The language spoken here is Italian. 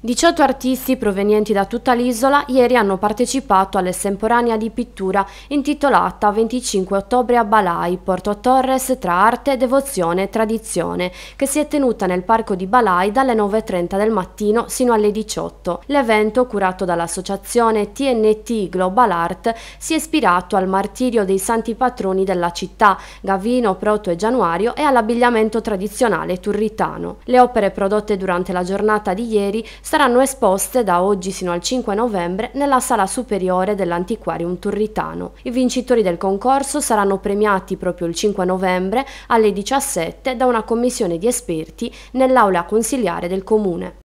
18 artisti provenienti da tutta l'isola ieri hanno partecipato all'estemporanea di pittura intitolata 25 ottobre a Balai, Porto Torres tra arte, devozione e tradizione, che si è tenuta nel parco di Balai dalle 9.30 del mattino sino alle 18. L'evento, curato dall'associazione TNT Global Art, si è ispirato al martirio dei santi patroni della città, Gavino, Proto e Gianuario, e all'abbigliamento tradizionale turritano. Le opere prodotte durante la giornata di ieri saranno esposte da oggi sino al 5 novembre nella sala superiore dell'Antiquarium Turritano. I vincitori del concorso saranno premiati proprio il 5 novembre alle 17 da una commissione di esperti nell'aula consiliare del comune.